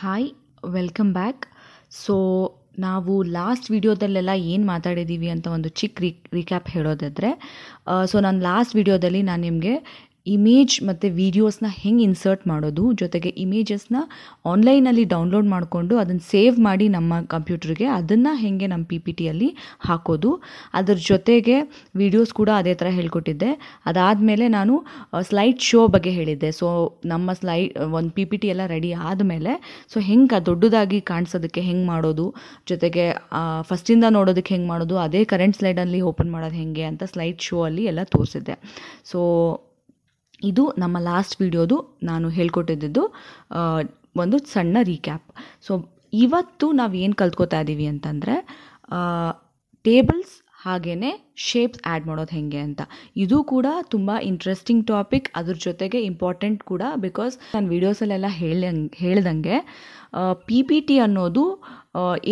hi welcome back so ನಾವು last ವೀಡಿಯೋದಲ್ಲೆಲ್ಲ ಏನು ಮಾತಾಡಿದ್ದೀವಿ ಅಂತ ಒಂದು ಚಿಕ್ಕ ರೀ ರೀಕ್ಯಾಪ್ ಹೇಳೋದಾದರೆ ಸೊ uh, ನಾನು ಲಾಸ್ಟ್ ವೀಡಿಯೋದಲ್ಲಿ ನಾನು ನಿಮಗೆ ಇಮೇಜ್ ಮತ್ತು ವೀಡಿಯೋಸ್ನ ಹೆಂಗೆ ಇನ್ಸರ್ಟ್ ಮಾಡೋದು ಜೊತೆಗೆ ಇಮೇಜಸ್ನ ಆನ್ಲೈನಲ್ಲಿ ಡೌನ್ಲೋಡ್ ಮಾಡಿಕೊಂಡು ಅದನ್ನು ಸೇವ್ ಮಾಡಿ ನಮ್ಮ ಕಂಪ್ಯೂಟ್ರಿಗೆ ಅದನ್ನು ಹೇಗೆ ನಮ್ಮ ಪಿ ಪಿ ಟಿಯಲ್ಲಿ ಹಾಕೋದು ಅದ್ರ ಜೊತೆಗೆ ವೀಡಿಯೋಸ್ ಕೂಡ ಅದೇ ಥರ ಹೇಳ್ಕೊಟ್ಟಿದ್ದೆ ಅದಾದಮೇಲೆ ನಾನು ಸ್ಲೈಡ್ ಶೋ ಬಗ್ಗೆ ಹೇಳಿದ್ದೆ ಸೊ ನಮ್ಮ ಸ್ಲೈ ಒಂದು ಪಿ ಪಿ ಟಿ ಎಲ್ಲ ರೆಡಿ ಆದಮೇಲೆ ಸೊ ಹೆಂಗೆ ದೊಡ್ಡದಾಗಿ ಕಾಣಿಸೋದಕ್ಕೆ ಹೆಂಗೆ ಮಾಡೋದು ಜೊತೆಗೆ ಫಸ್ಟಿಂದ ನೋಡೋದಕ್ಕೆ ಹೆಂಗೆ ಮಾಡೋದು ಅದೇ ಕರೆಂಟ್ ಸ್ಲೈಡಲ್ಲಿ ಓಪನ್ ಮಾಡೋದು ಹೆಂಗೆ ಅಂತ ಸ್ಲೈಡ್ ಶೋ ಅಲ್ಲಿ ಎಲ್ಲ ತೋರಿಸಿದ್ದೆ ಸೊ ಇದು ನಮ್ಮ ಲಾಸ್ಟ್ ವಿಡಿಯೋದು ನಾನು ಹೇಳ್ಕೊಟ್ಟಿದ್ದು ಒಂದು ಸಣ್ಣ ರೀಕ್ಯಾಪ್ ಸೊ ಇವತ್ತು ನಾವು ಏನು ಕಲ್ತ್ಕೋತಾ ಇದ್ದೀವಿ ಅಂತಂದರೆ ಟೇಬಲ್ಸ್ ಹಾಗೇ ಶೇಪ್ಸ್ ಆ್ಯಡ್ ಮಾಡೋದು ಹೇಗೆ ಅಂತ ಇದು ಕೂಡ ತುಂಬ ಇಂಟ್ರೆಸ್ಟಿಂಗ್ ಟಾಪಿಕ್ ಅದ್ರ ಜೊತೆಗೆ ಇಂಪಾರ್ಟೆಂಟ್ ಕೂಡ ಬಿಕಾಸ್ ನಾನು ವೀಡಿಯೋಸಲ್ಲೆಲ್ಲ ಹೇಳ್ದಂಗೆ ಹೇಳ್ದಂಗೆ ಪಿ ಪಿ ಟಿ ಅನ್ನೋದು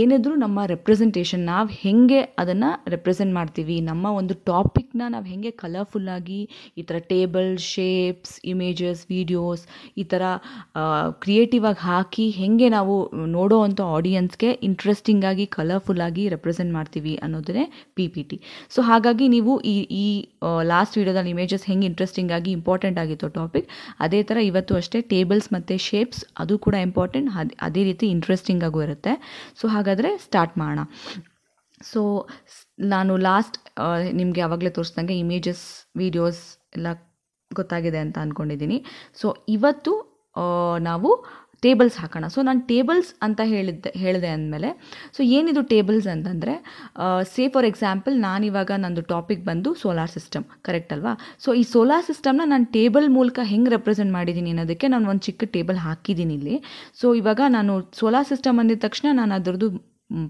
ಏನಿದ್ರೂ ನಮ್ಮ ರೆಪ್ರೆಸೆಂಟೇಷನ್ ನಾವು ಹೆಂಗೆ ಅದನ್ನು ರೆಪ್ರೆಸೆಂಟ್ ಮಾಡ್ತೀವಿ ನಮ್ಮ ಒಂದು ಟಾಪಿಕ್ನ ನಾವು ಹೇಗೆ ಕಲರ್ಫುಲ್ಲಾಗಿ ಈ ಥರ ಟೇಬಲ್ ಶೇಪ್ಸ್ ಇಮೇಜಸ್ ವೀಡಿಯೋಸ್ ಈ ಥರ ಕ್ರಿಯೇಟಿವ್ ಆಗಿ ಹಾಕಿ ಹೇಗೆ ನಾವು ನೋಡೋ ಅಂಥ ಆಡಿಯನ್ಸ್ಗೆ ಇಂಟ್ರೆಸ್ಟಿಂಗಾಗಿ ಕಲರ್ಫುಲ್ಲಾಗಿ ರೆಪ್ರೆಸೆಂಟ್ ಮಾಡ್ತೀವಿ ಅನ್ನೋದನ್ನೇ ಪಿ ಪಿ ಟಿ ಸೊ ಹಾಗಾಗಿ ನೀವು ಈ ಈ ಲಾಸ್ಟ್ ವೀಡಿಯೋದಲ್ಲಿ ಇಮೇಜಸ್ ಹೆಂಗೆ ಇಂಟ್ರೆಸ್ಟಿಂಗಾಗಿ ಇಂಪಾರ್ಟೆಂಟ್ ಆಗಿತ್ತು ಟಾಪಿಕ್ ಅದೇ ಥರ ಇವತ್ತು ಅಷ್ಟೇ ಟೇಬಲ್ಸ್ ಮತ್ತು ಶೇಪ್ಸ್ ಅದು ಕೂಡ ಇಂಪಾರ್ಟೆಂಟ್ ಅದೇ ರೀತಿ ಇಂಟ್ರೆಸ್ಟಿಂಗಾಗೂ ಇರುತ್ತೆ ಸೊ ಹಾಗಾದರೆ ಸ್ಟಾರ್ಟ್ ಮಾಡೋಣ ಸೊ ನಾನು ಲಾಸ್ಟ್ ನಿಮಗೆ ಆವಾಗಲೇ ತೋರಿಸ್ದಂಗೆ ಇಮೇಜಸ್ ವೀಡಿಯೋಸ್ ಎಲ್ಲ ಗೊತ್ತಾಗಿದೆ ಅಂತ ಅಂದ್ಕೊಂಡಿದ್ದೀನಿ ಸೊ ಇವತ್ತು ನಾವು ಟೇಬಲ್ಸ್ ಹಾಕೋಣ ಸೊ ನಾನು ಟೇಬಲ್ಸ್ ಅಂತ ಹೇಳಿದ್ದೆ ಹೇಳಿದೆ ಅಂದಮೇಲೆ ಸೊ ಏನಿದು ಟೇಬಲ್ಸ್ ಅಂತಂದರೆ ಸೇ ಫಾರ್ ಎಕ್ಸಾಂಪಲ್ ನಾನಿವಾಗ ನಂದು ಟಾಪಿಕ್ ಬಂದು ಸೋಲಾರ್ ಸಿಸ್ಟಮ್ ಕರೆಕ್ಟ್ ಅಲ್ವಾ ಸೊ ಈ ಸೋಲಾರ್ ಸಿಸ್ಟಮ್ನ ನಾನು ಟೇಬಲ್ ಮೂಲಕ ಹೆಂಗೆ ರೆಪ್ರೆಸೆಂಟ್ ಮಾಡಿದ್ದೀನಿ ಅನ್ನೋದಕ್ಕೆ ನಾನು ಒಂದು ಚಿಕ್ಕ ಟೇಬಲ್ ಹಾಕಿದ್ದೀನಿ ಇಲ್ಲಿ ಸೊ ಇವಾಗ ನಾನು ಸೋಲಾರ್ ಸಿಸ್ಟಮ್ ಅಂದಿದ ತಕ್ಷಣ ನಾನು ಅದರದ್ದು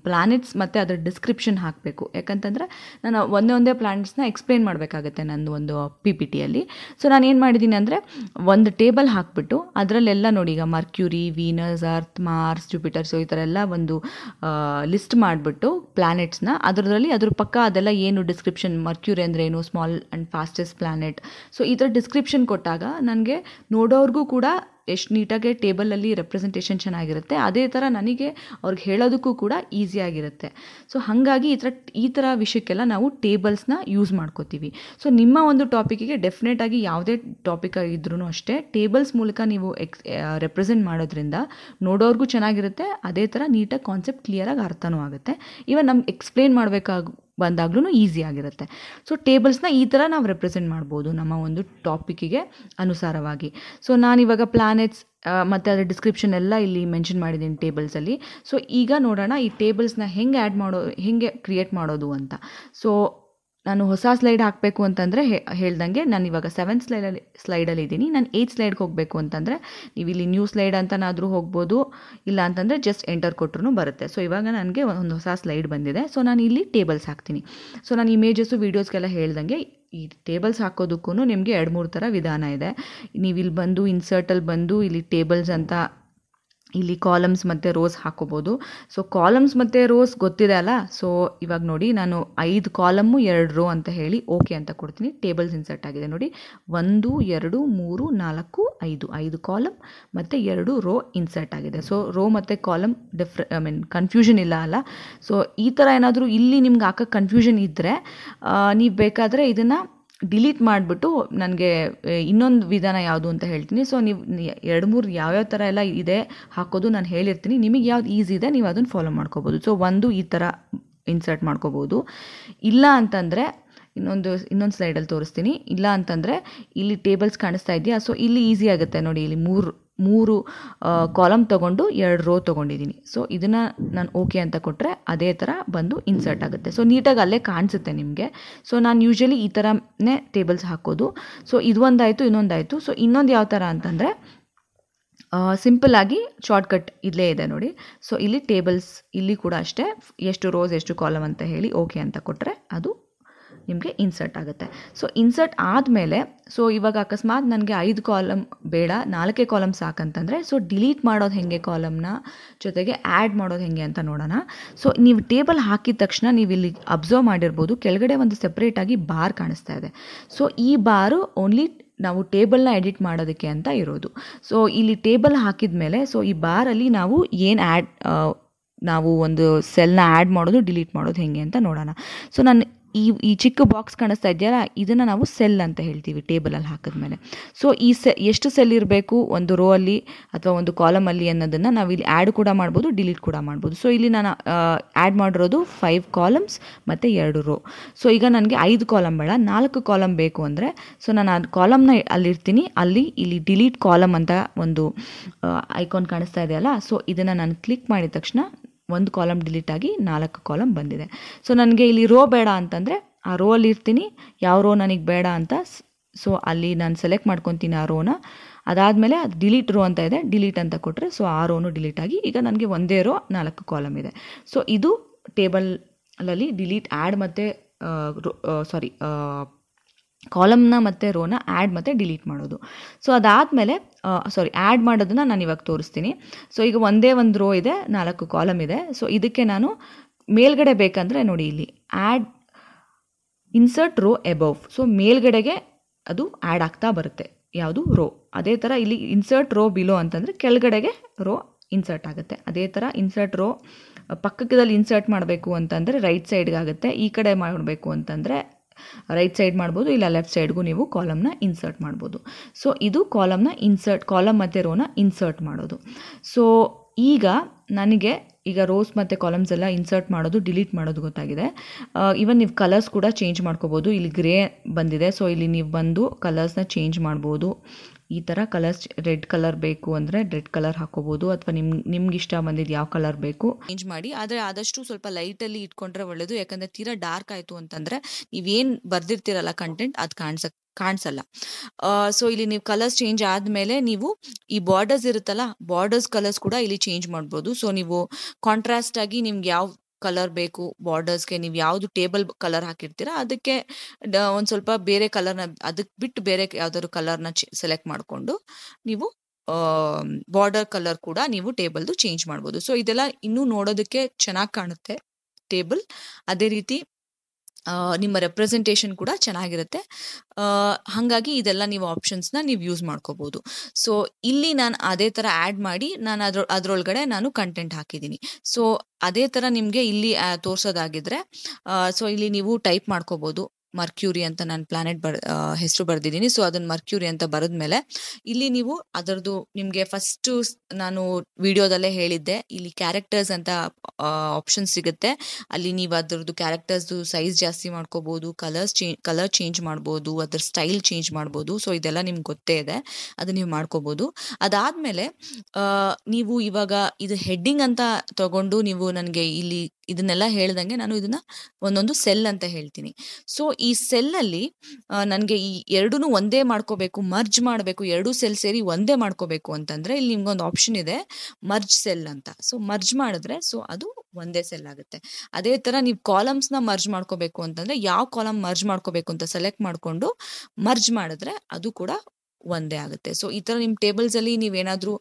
ಪ್ಲ್ಯಾನೆಟ್ಸ್ ಮತ್ತು ಅದರ ಡಿಸ್ಕ್ರಿಪ್ಷನ್ ಹಾಕಬೇಕು ಯಾಕಂತಂದರೆ ನಾನು ಒಂದೇ ಒಂದೇ ಪ್ಲಾನೆಟ್ಸ್ನ ಎಕ್ಸ್ಪ್ಲೇನ್ ಮಾಡಬೇಕಾಗತ್ತೆ ನಂದು ಒಂದು ಪಿ ಪಿ ಟಿಯಲ್ಲಿ ಸೊ ನಾನು ಏನು ಮಾಡಿದ್ದೀನಿ ಅಂದರೆ ಒಂದು ಟೇಬಲ್ ಹಾಕಿಬಿಟ್ಟು ಅದರಲ್ಲೆಲ್ಲ ನೋಡಿ ಈಗ Mercury Venus Earth Mars Jupiter ಈ ಥರ ಎಲ್ಲ ಒಂದು ಲಿಸ್ಟ್ ಮಾಡಿಬಿಟ್ಟು ಪ್ಲ್ಯಾನೆಟ್ಸ್ನ ಅದರಲ್ಲಿ ಅದ್ರ ಪಕ್ಕ ಅದೆಲ್ಲ ಏನು ಡಿಸ್ಕ್ರಿಪ್ಷನ್ ಮರ್ಕ್ಯೂರಿ ಅಂದರೆ ಏನು small and fastest planet so ಈ ಥರ ಡಿಸ್ಕ್ರಿಪ್ಷನ್ ಕೊಟ್ಟಾಗ ನನಗೆ ನೋಡೋರ್ಗೂ ಕೂಡ ಎಷ್ಟು ನೀಟಾಗೆ ಟೇಬಲಲ್ಲಿ ರೆಪ್ರೆಸೆಂಟೇಷನ್ ಚೆನ್ನಾಗಿರುತ್ತೆ ಅದೇ ಥರ ನನಗೆ ಅವ್ರಿಗೆ ಹೇಳೋದಕ್ಕೂ ಕೂಡ ಈಸಿಯಾಗಿರುತ್ತೆ ಸೊ ಹಾಗಾಗಿ ಈ ಥರ ಈ ಥರ ವಿಷಯಕ್ಕೆಲ್ಲ ನಾವು ಟೇಬಲ್ಸ್ನ ಯೂಸ್ ಮಾಡ್ಕೋತೀವಿ ಸೊ ನಿಮ್ಮ ಒಂದು ಟಾಪಿಕಿಗೆ ಡೆಫಿನೆಟಾಗಿ ಯಾವುದೇ ಟಾಪಿಕ್ ಇದ್ರೂ ಅಷ್ಟೇ ಟೇಬಲ್ಸ್ ಮೂಲಕ ನೀವು ಎಕ್ಸ್ ರೆಪ್ರೆಸೆಂಟ್ ಮಾಡೋದ್ರಿಂದ ನೋಡೋರ್ಗೂ ಚೆನ್ನಾಗಿರುತ್ತೆ ಅದೇ ಥರ ನೀಟಾಗಿ ಕಾನ್ಸೆಪ್ಟ್ ಕ್ಲಿಯರಾಗಿ ಅರ್ಥನೂ ಆಗುತ್ತೆ ಈವನ್ ನಮ್ಗೆ ಎಕ್ಸ್ಪ್ಲೇನ್ ಮಾಡಬೇಕಾಗ ಬಂದಾಗ್ಲೂ ಈಸಿ ಆಗಿರುತ್ತೆ ಸೊ ಟೇಬಲ್ಸ್ನ ಈ ಥರ ನಾವು ರೆಪ್ರೆಸೆಂಟ್ ಮಾಡ್ಬೋದು ನಮ್ಮ ಒಂದು ಟಾಪಿಕ್ಕಿಗೆ ಅನುಸಾರವಾಗಿ ಸೊ ನಾನಿವಾಗ ಪ್ಲಾನೆಟ್ಸ್ ಮತ್ತು ಅದರ ಡಿಸ್ಕ್ರಿಪ್ಷನ್ ಎಲ್ಲ ಇಲ್ಲಿ ಮೆನ್ಷನ್ ಮಾಡಿದ್ದೀನಿ ಟೇಬಲ್ಸಲ್ಲಿ ಸೊ ಈಗ ನೋಡೋಣ ಈ ಟೇಬಲ್ಸ್ನ ಹೆಂಗೆ ಆ್ಯಡ್ ಮಾಡೋ ಹೆಂಗೆ ಕ್ರಿಯೇಟ್ ಮಾಡೋದು ಅಂತ ಸೊ ನಾನು ಹೊಸ ಸ್ಲೈಡ್ ಹಾಕಬೇಕು ಅಂತಂದರೆ ಹೇಳ್ದಂಗೆ ನಾನು ಇವಾಗ ಸೆವೆಂತ್ ಸ್ಲೈಡಲ್ಲಿ ಸ್ಲೈಡಲ್ಲಿ ಇದ್ದೀನಿ ನಾನು ಏಯ್ತ್ ಸ್ಲೈಡ್ಗೆ ಹೋಗಬೇಕು ಅಂತಂದರೆ ನೀವು ಇಲ್ಲಿ ನ್ಯೂ ಸ್ಲೈಡ್ ಅಂತನಾದರೂ ಹೋಗ್ಬೋದು ಇಲ್ಲ ಅಂತಂದರೆ ಜಸ್ಟ್ ಎಂಟರ್ ಕೊಟ್ಟರು ಬರುತ್ತೆ ಸೊ ಇವಾಗ ನನಗೆ ಒಂದು ಹೊಸ ಸ್ಲೈಡ್ ಬಂದಿದೆ ಸೊ ನಾನು ಇಲ್ಲಿ ಟೇಬಲ್ಸ್ ಹಾಕ್ತೀನಿ ಸೊ ನಾನು ಇಮೇಜಸ್ಸು ವೀಡಿಯೋಸ್ಗೆಲ್ಲ ಹೇಳ್ದಂಗೆ ಈ ಟೇಬಲ್ಸ್ ಹಾಕೋದಕ್ಕೂ ನಿಮಗೆ ಎರಡು ಮೂರು ಥರ ವಿಧಾನ ಇದೆ ನೀವು ಇಲ್ಲಿ ಬಂದು ಇನ್ಸರ್ಟಲ್ಲಿ ಬಂದು ಇಲ್ಲಿ ಟೇಬಲ್ಸ್ ಅಂತ ಇಲ್ಲಿ ಕಾಲಮ್ಸ್ ಮತ್ತು ರೋಸ್ ಹಾಕೋಬೋದು ಸೊ ಕಾಲಮ್ಸ್ ಮತ್ತು ರೋಸ್ ಗೊತ್ತಿದೆ ಅಲ್ಲ ಸೊ ಇವಾಗ ನೋಡಿ ನಾನು ಐದು ಕಾಲಮ್ಮು ಎರಡು ರೋ ಅಂತ ಹೇಳಿ ಓಕೆ ಅಂತ ಕೊಡ್ತೀನಿ ಟೇಬಲ್ಸ್ ಇನ್ಸರ್ಟ್ ಆಗಿದೆ ನೋಡಿ ಒಂದು ಎರಡು ಮೂರು ನಾಲ್ಕು ಐದು ಐದು ಕಾಲಮ್ ಮತ್ತು ಎರಡು ರೋ ಇನ್ಸರ್ಟ್ ಆಗಿದೆ ಸೊ ರೋ ಮತ್ತು ಕಾಲಮ್ ಡಿಫ್ರೆ ಐ ಮೀನ್ ಕನ್ಫ್ಯೂಷನ್ ಇಲ್ಲ ಅಲ್ಲ ಸೊ ಈ ಥರ ಏನಾದರೂ ಇಲ್ಲಿ ನಿಮ್ಗೆ ಹಾಕೋ ಕನ್ಫ್ಯೂಷನ್ ಇದ್ದರೆ ನೀವು ಬೇಕಾದರೆ ಇದನ್ನು ಡಿಲೀಟ್ ಮಾಡಿಬಿಟ್ಟು ನನಗೆ ಇನ್ನೊಂದು ವಿಧಾನ ಯಾವುದು ಅಂತ ಹೇಳ್ತೀನಿ ಸೊ ನೀವು ಎರಡು ಮೂರು ಯಾವ್ಯಾವ ಥರ ಎಲ್ಲ ಇದೆ ಹಾಕೋದು ನಾನು ಹೇಳಿರ್ತೀನಿ ನಿಮಗೆ ಯಾವ್ದು ಈಸಿ ಇದೆ ನೀವು ಅದನ್ನು ಫಾಲೋ ಮಾಡ್ಕೋಬೋದು ಸೊ ಒಂದು ಈ ಥರ ಇನ್ಸರ್ಟ್ ಮಾಡ್ಕೋಬೋದು ಇಲ್ಲ ಅಂತಂದರೆ ಇನ್ನೊಂದು ಇನ್ನೊಂದು ಸ್ಲೈಡಲ್ಲಿ ತೋರಿಸ್ತೀನಿ ಇಲ್ಲ ಅಂತಂದರೆ ಇಲ್ಲಿ ಟೇಬಲ್ಸ್ ಕಾಣಿಸ್ತಾ ಇದೆಯಾ ಸೊ ಇಲ್ಲಿ ಈಸಿ ಆಗುತ್ತೆ ನೋಡಿ ಇಲ್ಲಿ ಮೂರು ಮೂರು ಕಾಲಮ್ ತೊಗೊಂಡು ಎರಡು ರೋ ತೊಗೊಂಡಿದ್ದೀನಿ ಸೊ ಇದನ್ನು ನಾನು ಓಕೆ ಅಂತ ಕೊಟ್ಟರೆ ಅದೇ ಥರ ಬಂದು ಇನ್ಸರ್ಟ್ ಆಗುತ್ತೆ ಸೊ ನೀಟಾಗಿ ಅಲ್ಲೇ ಕಾಣಿಸುತ್ತೆ ನಿಮಗೆ ಸೊ ನಾನು ಯೂಶ್ವಲಿ ಈ ಥರನೇ ಟೇಬಲ್ಸ್ ಹಾಕೋದು ಸೊ ಇದೊಂದಾಯಿತು ಇನ್ನೊಂದಾಯಿತು ಸೊ ಇನ್ನೊಂದು ಯಾವ ಥರ ಅಂತಂದರೆ ಸಿಂಪಲ್ಲಾಗಿ ಶಾರ್ಟ್ಕಟ್ ಇಲ್ಲೇ ಇದೆ ನೋಡಿ ಸೊ ಇಲ್ಲಿ ಟೇಬಲ್ಸ್ ಇಲ್ಲಿ ಕೂಡ ಅಷ್ಟೇ ಎಷ್ಟು ರೋಸ್ ಎಷ್ಟು ಕಾಲಮ್ ಅಂತ ಹೇಳಿ ಓಕೆ ಅಂತ ಕೊಟ್ಟರೆ ಅದು ನಿಮಗೆ ಇನ್ಸರ್ಟ್ ಆಗುತ್ತೆ ಸೊ ಇನ್ಸರ್ಟ್ ಆದಮೇಲೆ ಸೊ ಇವಾಗ ಅಕಸ್ಮಾತ್ ನನಗೆ ಐದು ಕಾಲಮ್ ಬೇಡ ನಾಲ್ಕೇ ಕಾಲಮ್ ಸಾಕಂತಂದರೆ ಸೊ ಡಿಲೀಟ್ ಮಾಡೋದು ಹೇಗೆ ಕಾಲಮ್ನ ಜೊತೆಗೆ ಆ್ಯಡ್ ಮಾಡೋದು ಹೇಗೆ ಅಂತ ನೋಡೋಣ ಸೊ ನೀವು ಟೇಬಲ್ ಹಾಕಿದ ತಕ್ಷಣ ನೀವು ಇಲ್ಲಿ ಅಬ್ಸರ್ವ್ ಮಾಡಿರ್ಬೋದು ಕೆಳಗಡೆ ಒಂದು ಸೆಪ್ರೇಟಾಗಿ ಬಾರ್ ಕಾಣಿಸ್ತಾ ಇದೆ ಸೊ ಈ ಬಾರು ಓನ್ಲಿ ನಾವು ಟೇಬಲ್ನ ಎಡಿಟ್ ಮಾಡೋದಕ್ಕೆ ಅಂತ ಇರೋದು ಸೊ ಇಲ್ಲಿ ಟೇಬಲ್ ಹಾಕಿದ ಮೇಲೆ ಸೊ ಈ ಬಾರಲ್ಲಿ ನಾವು ಏನು ಆ್ಯಡ್ ನಾವು ಒಂದು ಸೆಲ್ನ ಆ್ಯಡ್ ಮಾಡೋದು ಡಿಲೀಟ್ ಮಾಡೋದು ಹೇಗೆ ಅಂತ ನೋಡೋಣ ಸೊ ನಾನು ಈ ಈ ಚಿಕ್ಕ ಬಾಕ್ಸ್ ಕಾಣಿಸ್ತಾ ಇದೆಯಲ್ಲ ಇದನ್ನು ನಾವು ಸೆಲ್ ಅಂತ ಹೇಳ್ತೀವಿ ಟೇಬಲಲ್ಲಿ ಹಾಕಿದ ಮೇಲೆ ಸೊ ಈ ಸೆ ಎಷ್ಟು ಸೆಲ್ ಇರಬೇಕು ಒಂದು ರೋ ಅಲ್ಲಿ ಅಥವಾ ಒಂದು ಅಲ್ಲಿ ಅನ್ನೋದನ್ನು ನಾವು ಇಲ್ಲಿ ಆ್ಯಡ್ ಕೂಡ ಮಾಡ್ಬೋದು ಡಿಲೀಟ್ ಕೂಡ ಮಾಡ್ಬೋದು ಸೊ ಇಲ್ಲಿ ನಾನು ಆ್ಯಡ್ ಮಾಡಿರೋದು ಫೈವ್ ಕಾಲಮ್ಸ್ ಮತ್ತು ಎರಡು ರೋ ಸೊ ಈಗ ನನಗೆ ಐದು ಕಾಲಮ್ ಬೇಡ ನಾಲ್ಕು ಕಾಲಮ್ ಬೇಕು ಅಂದರೆ ಸೊ ನಾನು ಆ ಕಾಲಮ್ನ ಅಲ್ಲಿರ್ತೀನಿ ಅಲ್ಲಿ ಇಲ್ಲಿ ಡಿಲೀಟ್ ಕಾಲಮ್ ಅಂತ ಒಂದು ಐಕಾನ್ ಕಾಣಿಸ್ತಾ ಇದೆಯಲ್ಲ ಸೊ ಇದನ್ನು ನಾನು ಕ್ಲಿಕ್ ಮಾಡಿದ ತಕ್ಷಣ ಒಂದು ಕಾಲಮ್ ಡಿಲೀಟ್ ಆಗಿ ನಾಲ್ಕು ಕಾಲಮ್ ಬಂದಿದೆ ಸೊ ನನಗೆ ಇಲ್ಲಿ ರೋ ಬೇಡ ಅಂತಂದರೆ ಆ ರೋ ಅಲ್ಲಿ ಇರ್ತೀನಿ ಯಾವ ರೋ ನನಗೆ ಬೇಡ ಅಂತ ಸೊ ಅಲ್ಲಿ ನಾನು ಸೆಲೆಕ್ಟ್ ಮಾಡ್ಕೊತೀನಿ ಆ ರೋನ ಅದಾದಮೇಲೆ ಅದು ಡಿಲೀಟ್ ರೋ ಅಂತ ಇದೆ ಡಿಲೀಟ್ ಅಂತ ಕೊಟ್ಟರೆ ಸೊ ಆ ರೋನು ಡಿಲೀಟ್ ಆಗಿ ಈಗ ನನಗೆ ಒಂದೇ ರೋ ನಾಲ್ಕು ಕಾಲಮ್ ಇದೆ ಸೊ ಇದು ಟೇಬಲಲ್ಲಿ ಡಿಲೀಟ್ ಆ್ಯಡ್ ಮತ್ತು ಸಾರಿ ಕಾಲಮ್ನ ಮತ್ತು ರೋನ ಆ್ಯಡ್ ಮತ್ತು ಡಿಲೀಟ್ ಮಾಡೋದು ಸೊ ಅದಾದಮೇಲೆ ಸಾರಿ ಆ್ಯಡ್ ಮಾಡೋದನ್ನು ನಾನು ಇವಾಗ ತೋರಿಸ್ತೀನಿ ಸೊ ಈಗ ಒಂದೇ ಒಂದು ರೋ ಇದೆ ನಾಲ್ಕು ಕಾಲಮ್ ಇದೆ ಸೊ ಇದಕ್ಕೆ ನಾನು ಮೇಲ್ಗಡೆ ಬೇಕಂದರೆ ನೋಡಿ ಇಲ್ಲಿ add insert row above so ಮೇಲ್ಗಡೆಗೆ ಅದು ಆ್ಯಡ್ ಆಗ್ತಾ ಬರುತ್ತೆ ಯಾವುದು ರೋ ಅದೇ ಥರ ಇಲ್ಲಿ ಇನ್ಸರ್ಟ್ ರೋ ಬಿಲೋ ಅಂತಂದರೆ ಕೆಳಗಡೆಗೆ ರೋ ಇನ್ಸರ್ಟ್ ಆಗುತ್ತೆ ಅದೇ ಥರ ಇನ್ಸರ್ಟ್ ರೋ ಪಕ್ಕದಲ್ಲಿ ಇನ್ಸರ್ಟ್ ಮಾಡಬೇಕು ಅಂತಂದರೆ ರೈಟ್ ಸೈಡ್ಗಾಗುತ್ತೆ ಈ ಕಡೆ ಮಾಡಬೇಕು ಅಂತಂದರೆ ರೈಟ್ ಸೈಡ್ ಮಾಡ್ಬೋದು ಇಲ್ಲ ಲೆಫ್ಟ್ ಸೈಡ್ಗೂ ನೀವು ಕಾಲಮ್ನ ಇನ್ಸರ್ಟ್ ಮಾಡ್ಬೋದು ಸೊ ಇದು ಕಾಲಮ್ನ ಇನ್ಸರ್ಟ್ ಕಾಲಮ್ ಮತ್ತು ರೋನ ಇನ್ಸರ್ಟ್ ಮಾಡೋದು ಸೊ ಈಗ ನನಗೆ ಈಗ ರೋಸ್ ಮತ್ತು ಕಾಲಮ್ಸ್ ಎಲ್ಲ ಇನ್ಸರ್ಟ್ ಮಾಡೋದು ಡಿಲೀಟ್ ಮಾಡೋದು ಗೊತ್ತಾಗಿದೆ ಈವನ್ ನೀವು ಕಲರ್ಸ್ ಕೂಡ ಚೇಂಜ್ ಮಾಡ್ಕೋಬೋದು ಇಲ್ಲಿ ಗ್ರೇ ಬಂದಿದೆ ಸೊ ಇಲ್ಲಿ ನೀವು ಬಂದು ಕಲರ್ಸ್ನ ಚೇಂಜ್ ಮಾಡ್ಬೋದು ಈ ಥರ ಕಲರ್ಸ್ ರೆಡ್ ಕಲರ್ ಬೇಕು ಅಂದರೆ ರೆಡ್ ಕಲರ್ ಹಾಕೋಬೋದು ಅಥವಾ ನಿಮ್ ನಿಮ್ಗೆ ಇಷ್ಟ ಬಂದಿದ್ದು ಯಾವ ಕಲರ್ ಬೇಕು ಚೇಂಜ್ ಮಾಡಿ ಆದರೆ ಆದಷ್ಟು ಸ್ವಲ್ಪ ಲೈಟಲ್ಲಿ ಇಟ್ಕೊಂಡ್ರೆ ಒಳ್ಳೆಯದು ಯಾಕಂದರೆ ತೀರಾ ಡಾರ್ಕ್ ಆಯಿತು ಅಂತಂದರೆ ನೀವೇನು ಬರ್ದಿರ್ತೀರಲ್ಲ ಕಂಟೆಂಟ್ ಅದು ಕಾಣಿಸ ಕಾಣಿಸಲ್ಲ ಸೊ ಇಲ್ಲಿ ನೀವು ಕಲರ್ಸ್ ಚೇಂಜ್ ಆದಮೇಲೆ ನೀವು ಈ ಬಾರ್ಡರ್ಸ್ ಇರುತ್ತಲ್ಲ ಬಾರ್ಡರ್ಸ್ ಕಲರ್ಸ್ ಕೂಡ ಇಲ್ಲಿ ಚೇಂಜ್ ಮಾಡ್ಬೋದು ಸೊ ನೀವು ಕಾಂಟ್ರಾಸ್ಟ್ ಆಗಿ ನಿಮ್ಗೆ ಯಾವ ಕಲರ್ ಬೇಕು ಬಾರ್ಡರ್ಸ್ಗೆ ನೀವು ಯಾವುದು ಟೇಬಲ್ ಕಲರ್ ಹಾಕಿರ್ತೀರಾ ಅದಕ್ಕೆ ಒಂದು ಸ್ವಲ್ಪ ಬೇರೆ ಕಲರ್ನ ಅದಕ್ಕೆ ಬಿಟ್ಟು ಬೇರೆ ಯಾವ್ದಾದ್ರು ಕಲರ್ನ ಸೆಲೆಕ್ಟ್ ಮಾಡಿಕೊಂಡು ನೀವು ಬಾರ್ಡರ್ ಕಲರ್ ಕೂಡ ನೀವು ಟೇಬಲ್ದು ಚೇಂಜ್ ಮಾಡ್ಬೋದು ಸೊ ಇದೆಲ್ಲ ಇನ್ನೂ ನೋಡೋದಕ್ಕೆ ಚೆನ್ನಾಗಿ ಕಾಣುತ್ತೆ ಟೇಬಲ್ ಅದೇ ರೀತಿ ನಿಮ್ಮ ರೆಪ್ರೆಸೆಂಟೇಷನ್ ಕೂಡ ಚೆನ್ನಾಗಿರುತ್ತೆ ಹಾಗಾಗಿ ಇದೆಲ್ಲ ನೀವು ಆಪ್ಷನ್ಸ್ನ ನೀವು ಯೂಸ್ ಮಾಡ್ಕೋಬೋದು ಸೊ ಇಲ್ಲಿ ನಾನು ಅದೇ ಥರ ಆ್ಯಡ್ ಮಾಡಿ ನಾನು ಅದ್ರ ಅದರೊಳಗಡೆ ನಾನು ಕಂಟೆಂಟ್ ಹಾಕಿದ್ದೀನಿ ಸೊ ಅದೇ ಥರ ನಿಮಗೆ ಇಲ್ಲಿ ತೋರಿಸೋದಾಗಿದ್ರೆ ಸೊ ಇಲ್ಲಿ ನೀವು ಟೈಪ್ ಮಾಡ್ಕೋಬೋದು ಮರ್ಕ್ಯೂರಿ ಅಂತ ನಾನು ಪ್ಲಾನೆಟ್ ಬರ್ ಹೆಸರು ಬರೆದಿದ್ದೀನಿ ಸೊ ಅದನ್ನು ಮರ್ಕ್ಯೂರಿ ಅಂತ ಬರೆದ್ಮೇಲೆ ಇಲ್ಲಿ ನೀವು ಅದರದ್ದು ನಿಮಗೆ ಫಸ್ಟು ನಾನು ವಿಡಿಯೋದಲ್ಲೇ ಹೇಳಿದ್ದೆ ಇಲ್ಲಿ ಕ್ಯಾರೆಕ್ಟರ್ಸ್ ಅಂತ ಆಪ್ಷನ್ ಸಿಗುತ್ತೆ ಅಲ್ಲಿ ನೀವು ಅದರದ್ದು ಕ್ಯಾರೆಕ್ಟರ್ಸ್ದು ಸೈಜ್ ಜಾಸ್ತಿ ಮಾಡ್ಕೋಬೋದು ಕಲರ್ಸ್ ಚೇಂಜ್ ಕಲರ್ ಚೇಂಜ್ ಮಾಡ್ಬೋದು ಅದ್ರ ಸ್ಟೈಲ್ ಚೇಂಜ್ ಮಾಡ್ಬೋದು ಸೊ ಇದೆಲ್ಲ ನಿಮ್ಗೆ ಗೊತ್ತೇ ಇದೆ ಅದು ನೀವು ಮಾಡ್ಕೋಬೋದು ಅದಾದಮೇಲೆ ನೀವು ಇವಾಗ ಇದು ಹೆಡ್ಡಿಂಗ್ ಅಂತ ತಗೊಂಡು ನೀವು ನನಗೆ ಇಲ್ಲಿ ಇದನ್ನೆಲ್ಲ ಹೇಳ್ದಂಗೆ ನಾನು ಇದನ್ನ ಒಂದೊಂದು ಸೆಲ್ ಅಂತ ಹೇಳ್ತೀನಿ ಸೊ ಈ ಸೆಲ್ ಅಲ್ಲಿ ನನಗೆ ಈ ಎರಡೂ ಒಂದೇ ಮಾಡ್ಕೋಬೇಕು ಮರ್ಜ್ ಮಾಡಬೇಕು ಎರಡು ಸೆಲ್ ಸೇರಿ ಒಂದೇ ಮಾಡ್ಕೋಬೇಕು ಅಂತಂದ್ರೆ ಇಲ್ಲಿ ನಿಮ್ಗೊಂದು ಆಪ್ಷನ್ ಇದೆ ಮರ್ಜ್ ಸೆಲ್ ಅಂತ ಸೊ ಮರ್ಜ್ ಮಾಡಿದ್ರೆ ಸೊ ಅದು ಒಂದೇ ಸೆಲ್ ಆಗುತ್ತೆ ಅದೇ ತರ ನೀವು ಕಾಲಮ್ಸ್ ನ ಮರ್ಜ್ ಮಾಡ್ಕೋಬೇಕು ಅಂತಂದ್ರೆ ಯಾವ ಕಾಲಮ್ ಮರ್ಜ್ ಮಾಡ್ಕೋಬೇಕು ಅಂತ ಸೆಲೆಕ್ಟ್ ಮಾಡಿಕೊಂಡು ಮರ್ಜ್ ಮಾಡಿದ್ರೆ ಅದು ಕೂಡ ಒಂದೇ ಆಗುತ್ತೆ ಸೊ ಈ ತರ ನಿಮ್ ಟೇಬಲ್ಸ್ ಅಲ್ಲಿ ನೀವೇನಾದ್ರೂ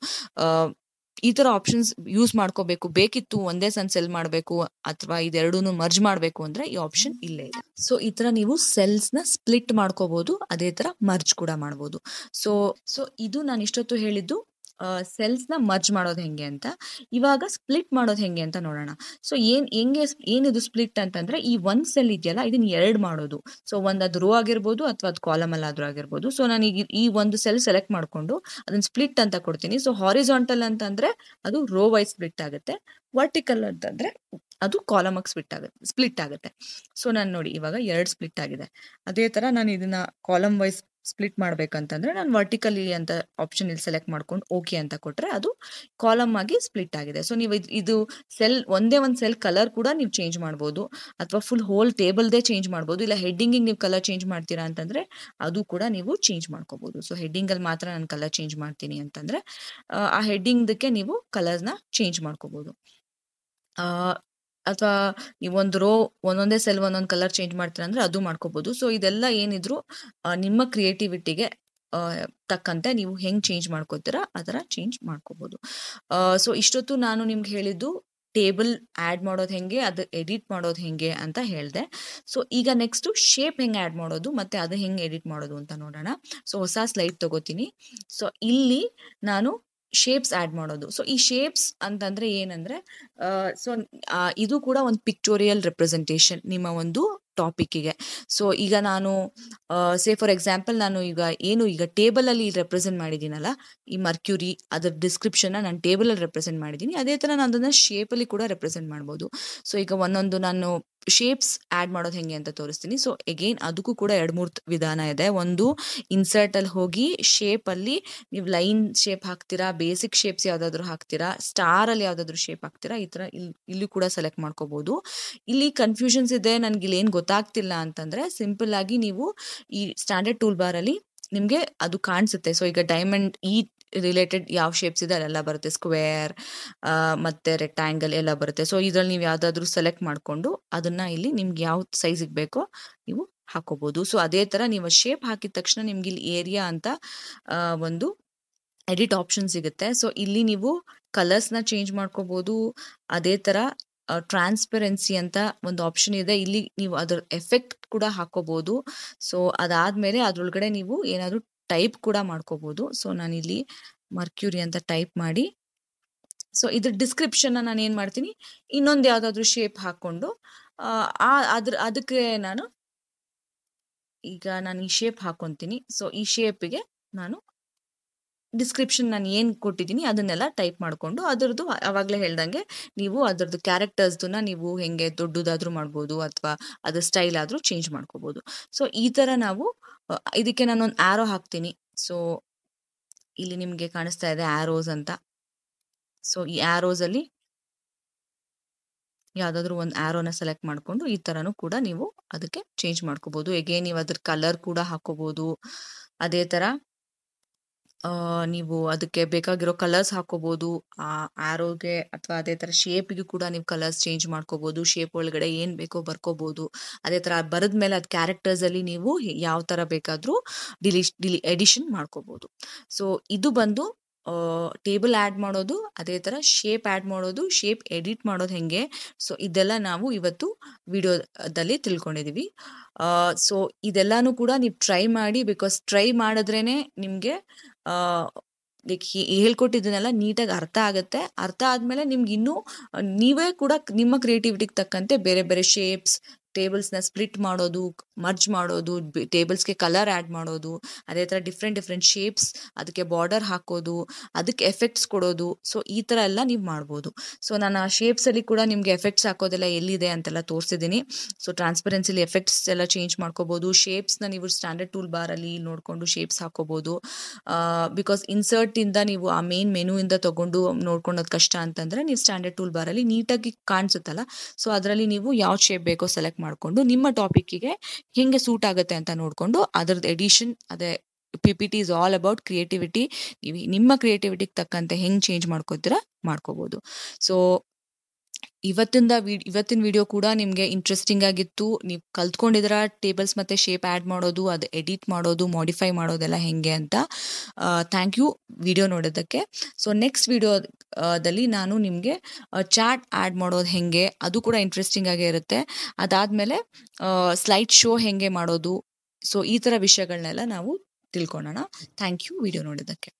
ಈ ತರ ಆಪ್ಷನ್ಸ್ ಯೂಸ್ ಮಾಡ್ಕೋಬೇಕು ಬೇಕಿತ್ತು ಒಂದೇ ಸನ್ ಸೆಲ್ ಮಾಡಬೇಕು ಅಥವಾ ಇದೆರಡೂ ಮರ್ಜ್ ಮಾಡಬೇಕು ಅಂದ್ರೆ ಈ ಆಪ್ಷನ್ ಇಲ್ಲೇ ಇದೆ ಸೊ ಈ ತರ ನೀವು ಸೆಲ್ಸ್ ನ ಸ್ಪ್ಲಿಟ್ ಮಾಡ್ಕೋಬಹುದು ಅದೇ ತರ ಮರ್ಜ್ ಕೂಡ ಮಾಡಬಹುದು ಸೊ ಸೊ ಇದು ನಾನು ಇಷ್ಟೊತ್ತು ಹೇಳಿದ್ದು ಸೆಲ್ಸ್ ನ ಮರ್ಜ್ ಮಾಡೋದು ಹೆಂಗೆ ಅಂತ ಇವಾಗ ಸ್ಪ್ಲಿಟ್ ಮಾಡೋದು ಹೆಂಗೆ ಅಂತ ನೋಡೋಣ ಸೊ ಏನ್ ಹೆಂಗೆ ಏನಿದು ಸ್ಪ್ಲಿಟ್ ಅಂತಂದ್ರೆ ಈ ಒಂದ್ ಸೆಲ್ ಇದೆಯಲ್ಲ ಇದನ್ನ ಎರಡು ಮಾಡೋದು ಸೊ ಒಂದ್ ಅದು ರೋ ಆಗಿರ್ಬೋದು ಅಥವಾ ಅದು ಕಾಲಮ್ ಅಲ್ಲಾದ್ರೂ ಆಗಿರ್ಬೋದು ಸೊ ನಾನು ಈಗ ಈ ಒಂದು ಸೆಲ್ ಸೆಲೆಕ್ಟ್ ಮಾಡ್ಕೊಂಡು ಅದನ್ನ ಸ್ಪ್ಲಿಟ್ ಅಂತ ಕೊಡ್ತೀನಿ ಸೊ ಹಾರಿಜಾಂಟಲ್ ಅಂತಂದ್ರೆ ಅದು ರೋ ವೈಸ್ ಸ್ಪ್ಲಿಟ್ ಆಗುತ್ತೆ ವರ್ಟಿಕಲ್ ಅಂತಂದ್ರೆ ಅದು ಕಾಲಮಾಗಿ ಸ್ಪ್ಲಿಟ್ ಆಗುತ್ತೆ ಸ್ಪ್ಲಿಟ್ ಆಗುತ್ತೆ ಸೊ ನಾನು ನೋಡಿ ಇವಾಗ ಎರಡು ಸ್ಪ್ಲಿಟ್ ಆಗಿದೆ ಅದೇ ತರ ನಾನು ಇದನ್ನ ಕಾಲಮ್ ವೈಸ್ ಸ್ಪ್ಲಿಟ್ ಮಾಡಬೇಕಂತಂದರೆ ನಾನು ವರ್ಟಿಕಲಿ ಅಂತ ಆಪ್ಷನ್ ಇಲ್ಲಿ ಸೆಲೆಕ್ಟ್ ಮಾಡ್ಕೊಂಡು ಓಕೆ ಅಂತ ಕೊಟ್ಟರೆ ಅದು ಕಾಲಮ್ ಆಗಿ ಸ್ಪ್ಲಿಟ್ ಆಗಿದೆ ಸೊ ನೀವು ಇದು ಸೆಲ್ ಒಂದೇ ಒಂದು ಸೆಲ್ ಕಲರ್ ಕೂಡ ನೀವು ಚೇಂಜ್ ಮಾಡ್ಬೋದು ಅಥವಾ ಫುಲ್ ಹೋಲ್ ಟೇಬಲ್ದೇ ಚೇಂಜ್ ಮಾಡ್ಬೋದು ಇಲ್ಲ ಹೆಡ್ಡಿಂಗಿಗೆ ನೀವು ಕಲರ್ ಚೇಂಜ್ ಮಾಡ್ತೀರಾ ಅಂತಂದರೆ ಅದು ಕೂಡ ನೀವು ಚೇಂಜ್ ಮಾಡ್ಕೋಬೋದು ಸೊ ಹೆಡ್ಡಿಂಗಲ್ಲಿ ಮಾತ್ರ ನಾನು ಕಲರ್ ಚೇಂಜ್ ಮಾಡ್ತೀನಿ ಅಂತಂದರೆ ಆ ಹೆಡ್ಡಿಂಗ್ದಕ್ಕೆ ನೀವು ಕಲರ್ನ ಚೇಂಜ್ ಮಾಡ್ಕೋಬೋದು ಅಥವಾ ಒಂದು ರೋ ಒಂದೊಂದೇ ಸೆಲ್ ಒಂದೊಂದು ಕಲರ್ ಚೇಂಜ್ ಮಾಡ್ತೀರಾ ಅಂದ್ರೆ ಅದು ಮಾಡ್ಕೋಬಹುದು ಸೊ ಇದೆಲ್ಲ ಏನಿದ್ರು ನಿಮ್ಮ ಕ್ರಿಯೇಟಿವಿಟಿಗೆ ತಕ್ಕಂತೆ ನೀವು ಹೆಂಗೆ ಚೇಂಜ್ ಮಾಡ್ಕೋತೀರ ಆ ಥರ ಚೇಂಜ್ ಮಾಡ್ಕೋಬೋದು ಸೊ ಇಷ್ಟೊತ್ತು ನಾನು ನಿಮ್ಗೆ ಹೇಳಿದ್ದು ಟೇಬಲ್ ಆ್ಯಡ್ ಮಾಡೋದು ಹೆಂಗೆ ಅದು ಎಡಿಟ್ ಮಾಡೋದು ಹೆಂಗೆ ಅಂತ ಹೇಳಿದೆ ಸೊ ಈಗ ನೆಕ್ಸ್ಟು ಶೇಪ್ ಹೆಂಗೆ ಆ್ಯಡ್ ಮಾಡೋದು ಮತ್ತು ಅದು ಹೆಂಗೆ ಎಡಿಟ್ ಮಾಡೋದು ಅಂತ ನೋಡೋಣ ಸೊ ಹೊಸ ಸ್ಲೈಡ್ ತಗೋತೀನಿ ಸೊ ಇಲ್ಲಿ ನಾನು ಶೇಪ್ಸ್ ಆ್ಯಡ್ ಮಾಡೋದು ಸೊ ಈ ಶೇಪ್ಸ್ ಅಂತಂದರೆ ಏನಂದರೆ ಸೊ ಇದು ಕೂಡ ಒಂದು ಪಿಕ್ಟೋರಿಯಲ್ ರೆಪ್ರೆಸೆಂಟೇಷನ್ ನಿಮ್ಮ ಒಂದು ಟಾಪಿಕ್ಕಿಗೆ ಸೊ ಈಗ ನಾನು ಸೇ ಫಾರ್ ಎಕ್ಸಾಂಪಲ್ ನಾನು ಈಗ ಏನು ಈಗ ಟೇಬಲ್ ಅಲ್ಲಿ ರೆಪ್ರೆಸೆಂಟ್ ಮಾಡಿದ್ದೀನಲ್ಲ ಈ ಮರ್ಕ್ಯೂರಿ ಅದರ ಡಿಸ್ಕ್ರಿಪ್ಷನ್ನ ನಾನು ಟೇಬಲಲ್ಲಿ ರೆಪ್ರೆಸೆಂಟ್ ಮಾಡಿದ್ದೀನಿ ಅದೇ ಥರ ನಾನು ಅದನ್ನು ಶೇಪಲ್ಲಿ ಕೂಡ ರೆಪ್ರೆಸೆಂಟ್ ಮಾಡ್ಬೋದು ಸೊ ಈಗ ಒಂದೊಂದು ನಾನು ಶೇಪ್ಸ್ ಆ್ಯಡ್ ಮಾಡೋದು ಹೆಂಗೆ ಅಂತ ತೋರಿಸ್ತೀನಿ ಸೊ ಎಗೇನ್ ಅದಕ್ಕೂ ಕೂಡ ಎರಡು ಮೂರು ವಿಧಾನ ಇದೆ ಒಂದು ಇನ್ಸರ್ಟಲ್ಲಿ ಹೋಗಿ ಶೇಪಲ್ಲಿ ನೀವು ಲೈನ್ ಶೇಪ್ ಹಾಕ್ತೀರಾ ಬೇಸಿಕ್ ಶೇಪ್ಸ್ ಯಾವುದಾದ್ರೂ ಹಾಕ್ತೀರಾ ಅಲ್ಲಿ ಯಾವ್ದಾದ್ರು ಶೇಪ್ ಹಾಕ್ತೀರಾ ಈ ಥರ ಇಲ್ಲಿ ಕೂಡ ಸೆಲೆಕ್ಟ್ ಮಾಡ್ಕೋಬಹುದು ಇಲ್ಲಿ ಕನ್ಫ್ಯೂಷನ್ಸ್ ಇದೆ ನನಗೆ ಇಲ್ಲಿ ಏನು ಗೊತ್ತಾಗ್ತಿಲ್ಲ ಸಿಂಪಲ್ ಆಗಿ ನೀವು ಈ ಸ್ಟ್ಯಾಂಡರ್ಡ್ ಟೂಲ್ ಬಾರ್ ಅಲ್ಲಿ ನಿಮಗೆ ಅದು ಕಾಣಿಸುತ್ತೆ ಸೊ ಈಗ ಡೈಮಂಡ್ ಈ ರಿಲೇಟೆಡ್ ಯಾವ ಶೇಪ್ಸ್ ಇದೆ ಅಲ್ಲೆಲ್ಲ ಬರುತ್ತೆ ಸ್ಕ್ವೇರ್ ಮತ್ತೆ ರೆಕ್ಟ್ಯಾಂಗಲ್ ಎಲ್ಲ ಬರುತ್ತೆ ಸೊ ಇದ್ರಲ್ಲಿ ನೀವು ಯಾವ್ದಾದ್ರು ಸೆಲೆಕ್ಟ್ ಮಾಡಿಕೊಂಡು ಅದನ್ನ ಇಲ್ಲಿ ನಿಮ್ಗೆ ಯಾವ ಸೈಜಿಗೆ ಬೇಕೋ ನೀವು ಹಾಕೋಬಹುದು ಸೊ ಅದೇ ತರ ನೀವು ಶೇಪ್ ಹಾಕಿದ ತಕ್ಷಣ ನಿಮ್ಗೆ ಇಲ್ಲಿ ಏರಿಯಾ ಅಂತ ಒಂದು ಎಡಿಟ್ ಆಪ್ಷನ್ ಸಿಗುತ್ತೆ ಸೊ ಇಲ್ಲಿ ನೀವು ಕಲರ್ಸ್ನ ಚೇಂಜ್ ಮಾಡ್ಕೋಬಹುದು ಅದೇ ತರ ಟ್ರಾನ್ಸ್ಪೆರೆನ್ಸಿ ಅಂತ ಒಂದು ಆಪ್ಷನ್ ಇದೆ ಇಲ್ಲಿ ನೀವು ಅದರ ಎಫೆಕ್ಟ್ ಕೂಡ ಹಾಕೋಬಹುದು ಸೊ ಅದಾದ್ಮೇಲೆ ಅದರೊಳಗಡೆ ನೀವು ಏನಾದರೂ ಟೈಪ್ ಕೂಡ ಮಾಡ್ಕೋಬಹುದು ಸೊ ನಾನಿಲ್ಲಿ ಮರ್ಕ್ಯೂರಿ ಅಂತ ಟೈಪ್ ಮಾಡಿ ಸೊ ಇದ್ರ ಡಿಸ್ಕ್ರಿಪ್ಷನ್ ನಾನು ಏನು ಮಾಡ್ತೀನಿ ಇನ್ನೊಂದು ಯಾವುದಾದ್ರೂ ಶೇಪ್ ಹಾಕೊಂಡು ಆ ಅದ್ರ ಅದಕ್ಕೆ ನಾನು ಈಗ ನಾನು ಈ ಶೇಪ್ ಹಾಕೊತೀನಿ ಸೊ ಈ ಶೇಪ್ಗೆ ನಾನು ಡಿಸ್ಕ್ರಿಪ್ಷನ್ ನಾನು ಏನು ಕೊಟ್ಟಿದ್ದೀನಿ ಅದನ್ನೆಲ್ಲ ಟೈಪ್ ಮಾಡಿಕೊಂಡು ಅದರದ್ದು ಆವಾಗಲೇ ಹೇಳ್ದಂಗೆ ನೀವು ಅದರದ್ದು ಕ್ಯಾರೆಕ್ಟರ್ಸ್ದನ್ನ ನೀವು ಹೆಂಗೆ ದೊಡ್ಡದಾದರೂ ಮಾಡ್ಬೋದು ಅಥವಾ ಅದ್ರ ಸ್ಟೈಲ್ ಆದರೂ ಚೇಂಜ್ ಮಾಡ್ಕೋಬೋದು ಸೊ ಈ ಥರ ನಾವು ಇದಕ್ಕೆ ನಾನೊಂದು ಆರೋ ಹಾಕ್ತೀನಿ ಸೊ ಇಲ್ಲಿ ನಿಮಗೆ ಕಾಣಿಸ್ತಾ ಇದೆ ಆ್ಯರೋಸ್ ಅಂತ ಸೊ ಈ ಆ್ಯರೋಸಲ್ಲಿ ಯಾವುದಾದ್ರೂ ಒಂದು ಆ್ಯರೋನ ಸೆಲೆಕ್ಟ್ ಮಾಡಿಕೊಂಡು ಈ ಥರನೂ ಕೂಡ ನೀವು ಅದಕ್ಕೆ ಚೇಂಜ್ ಮಾಡ್ಕೋಬೋದು ಎಗೇನ್ ನೀವು ಅದ್ರ ಕಲರ್ ಕೂಡ ಹಾಕೋಬೋದು ಅದೇ ಥರ ನೀವು ಅದಕ್ಕೆ ಬೇಕಾಗಿರೋ ಕಲರ್ಸ್ ಹಾಕೋಬಹುದು ಆ ಆರೋಗೆ ಅಥವಾ ಅದೇ ತರ ಶೇಪ್ಗೆ ಕೂಡ ನೀವು ಕಲರ್ಸ್ ಚೇಂಜ್ ಮಾಡ್ಕೋಬಹುದು ಶೇಪ್ ಒಳಗಡೆ ಏನ್ ಬೇಕೋ ಬರ್ಕೋಬಹುದು ಅದೇ ತರ ಬರೆದ ಮೇಲೆ ಕ್ಯಾರೆಕ್ಟರ್ಸ್ ಅಲ್ಲಿ ನೀವು ಯಾವ ತರ ಬೇಕಾದ್ರೂ ಡಿಲಿ ಎಡಿಷನ್ ಮಾಡ್ಕೋಬಹುದು ಸೊ ಇದು ಬಂದು ಟೇಬಲ್ ಆ್ಯಡ್ ಮಾಡೋದು ಅದೇ ಥರ ಶೇಪ್ ಆ್ಯಡ್ ಮಾಡೋದು ಶೇಪ್ ಎಡಿಟ್ ಮಾಡೋದು ಹೆಂಗೆ ಸೊ ಇದೆಲ್ಲ ನಾವು ಇವತ್ತು ವಿಡಿಯೋದಲ್ಲಿ ತಿಳ್ಕೊಂಡಿದ್ದೀವಿ ಸೊ ಇದೆಲ್ಲನೂ ಕೂಡ ನೀವು ಟ್ರೈ ಮಾಡಿ ಬಿಕಾಸ್ ಟ್ರೈ ಮಾಡಿದ್ರೇ ನಿಮಗೆ ಲೈಕ್ ಹೇಳ್ಕೊಟ್ಟಿದ್ದನ್ನೆಲ್ಲ ನೀಟಾಗಿ ಅರ್ಥ ಆಗುತ್ತೆ ಅರ್ಥ ಆದ್ಮೇಲೆ ನಿಮ್ಗೆ ಇನ್ನೂ ನೀವೇ ಕೂಡ ನಿಮ್ಮ ಕ್ರಿಯೇಟಿವಿಟಿಗೆ ತಕ್ಕಂತೆ ಬೇರೆ ಬೇರೆ ಶೇಪ್ಸ್ ಟೇಬಲ್ಸ್ನ ಸ್ಪ್ಲಿಟ್ ಮಾಡೋದು ಮರ್ಜ್ ಮಾಡೋದು ಟೇಬಲ್ಸ್ಗೆ ಕಲರ್ ಆ್ಯಡ್ ಮಾಡೋದು ಅದೇ ಥರ ಡಿಫ್ರೆಂಟ್ ಡಿಫ್ರೆಂಟ್ ಶೇಪ್ಸ್ ಅದಕ್ಕೆ ಬಾರ್ಡರ್ ಹಾಕೋದು ಅದಕ್ಕೆ ಎಫೆಕ್ಟ್ಸ್ ಕೊಡೋದು ಸೊ ಈ ಥರ ಎಲ್ಲ ನೀವು ಮಾಡ್ಬೋದು ಸೊ ನಾನು ಆ ಶೇಪ್ಸಲ್ಲಿ ಕೂಡ ನಿಮಗೆ ಎಫೆಕ್ಟ್ಸ್ ಹಾಕೋದೆಲ್ಲ ಎಲ್ಲಿದೆ ಅಂತೆಲ್ಲ ತೋರಿಸಿದ್ದೀನಿ ಸೊ ಟ್ರಾನ್ಸ್ಪರೆನ್ಸಿಲಿ ಎಫೆಕ್ಟ್ಸ್ ಎಲ್ಲ ಚೇಂಜ್ ಮಾಡ್ಕೋಬೋದು ಶೇಪ್ಸ್ನ ನೀವು ಸ್ಟ್ಯಾಂಡರ್ಡ್ ಟೂಲ್ ಅಲ್ಲಿ ನೋಡಿಕೊಂಡು ಶೇಪ್ಸ್ ಹಾಕೋಬೋದು ಬಿಕಾಸ್ ಇನ್ಸರ್ಟಿಂದ ನೀವು ಆ ಮೇನ್ ಇಂದ ತಗೊಂಡು ನೋಡ್ಕೊಳ್ಳೋದು ಕಷ್ಟ ಅಂತಂದರೆ ನೀವು ಸ್ಟ್ಯಾಂಡರ್ಡ್ ಟೂಲ್ ಅಲ್ಲಿ ನೀಟಾಗಿ ಕಾಣಿಸುತ್ತಲ್ಲ ಸೊ ಅದರಲ್ಲಿ ನೀವು ಯಾವ ಶೇಪ್ ಬೇಕೋ ಸೆಲೆಕ್ಟ್ ಮಾಡಿಕೊಂಡು ನಿಮ್ಮ ಟಾಪಿಕ್ಗೆ ಹೆಂಗೆ ಸೂಟ್ ಆಗುತ್ತೆ ಅಂತ ನೋಡಿಕೊಂಡು ಅದರದ್ದು ಎಡಿಷನ್ ಅದೇ P P T is all about creativity ನಿಮ್ಮ ಕ್ರಿಯೇಟಿವಿಟಿಗೆ ತಕ್ಕಂತೆ ಹೆಂಗೆ ಚೇಂಜ್ ಮಾಡ್ಕೋತೀರಾ ಮಾಡ್ಕೋಬೋದು ಸೊ ಇವತ್ತಿಂದ ಇವತ್ತಿನ ವಿಡಿಯೋ ಕೂಡ ನಿಮಗೆ ಇಂಟ್ರೆಸ್ಟಿಂಗ್ ಆಗಿತ್ತು ನೀವು ಕಲ್ತ್ಕೊಂಡಿದ್ರ ಟೇಬಲ್ಸ್ ಮತ್ತು ಶೇಪ್ ಆ್ಯಡ್ ಮಾಡೋದು ಅದು ಎಡಿಟ್ ಮಾಡೋದು ಮಾಡಿಫೈ ಮಾಡೋದೆಲ್ಲ ಹೆಂಗೆ ಅಂತ ಥ್ಯಾಂಕ್ ಯು ವಿಡಿಯೋ ನೋಡೋದಕ್ಕೆ ಸೊ ನೆಕ್ಸ್ಟ್ ವಿಡಿಯೋದಲ್ಲಿ ನಾನು ನಿಮಗೆ ಚಾಟ್ ಆ್ಯಡ್ ಮಾಡೋದು ಹೆಂಗೆ ಅದು ಕೂಡ ಇಂಟ್ರೆಸ್ಟಿಂಗ್ ಆಗೇ ಇರುತ್ತೆ ಅದಾದಮೇಲೆ ಸ್ಲೈಡ್ ಶೋ ಹೇಗೆ ಮಾಡೋದು ಸೊ ಈ ಥರ ವಿಷಯಗಳನ್ನೆಲ್ಲ ನಾವು ತಿಳ್ಕೊಳ್ಳೋಣ ಥ್ಯಾಂಕ್ ಯು ವಿಡಿಯೋ ನೋಡೋದಕ್ಕೆ